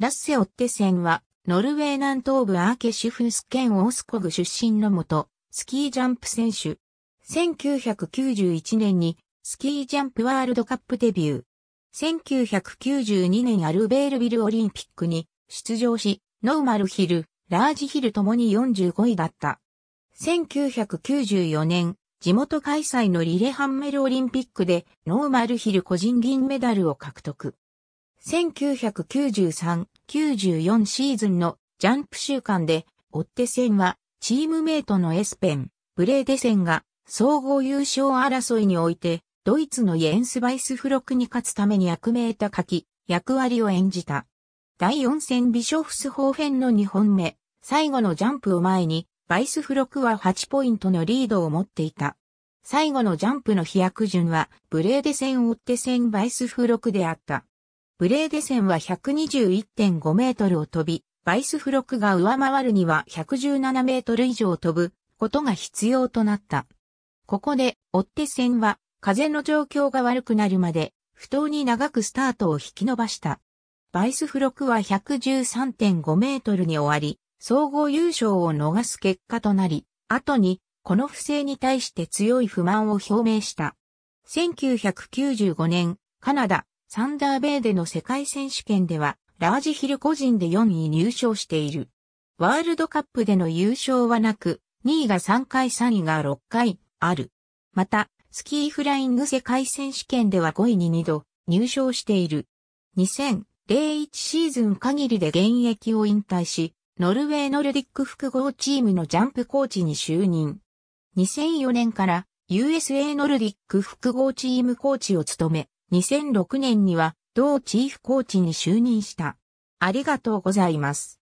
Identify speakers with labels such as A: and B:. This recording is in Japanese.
A: ラッセ・オッ
B: テセンは、ノルウェー南東部アーケシュフス県オースコグ出身のもと、スキージャンプ選手。1991年に、スキージャンプワールドカップデビュー。1992年アルベールビルオリンピックに出場し、ノーマルヒル、ラージヒルともに45位だった。1994年、地元開催のリレハンメルオリンピックでノーマルヒル個人銀メダルを獲得。1993-94シーズンのジャンプ週間で、追って戦は、チームメイトのエスペン、ブレーデ戦が、総合優勝争いにおいて、ドイツのイエンスバイスフロクに勝つために役名高き、役割を演じた。第4戦ビショフスホーフェンの2本目、最後のジャンプを前に、バイスフロクは8ポイントのリードを持っていた。最後のジャンプの飛躍順は、ブレーデ戦追って戦バイスフロクであった。ブレーデ線は121.5メートルを飛び、バイスフロックが上回るには117メートル以上飛ぶことが必要となった。ここで、追って線は風の状況が悪くなるまで、不当に長くスタートを引き伸ばした。バイスフロックは113.5メートルに終わり、総合優勝を逃す結果となり、後に、この不正に対して強い不満を表明した。1995年、カナダ、サンダーベイでの世界選手権では、ラージヒル個人で4位入賞している。ワールドカップでの優勝はなく、2位が3回3位が6回、ある。また、スキーフライング世界選手権では5位に2度入賞している。2001シーズン限りで現役を引退し、ノルウェーノルディック複合チームのジャンプコーチに就任。2004年から USA ノルディック複合チームコーチを務め、2006年には同チーフコーチに就任した。ありがとう
A: ございます。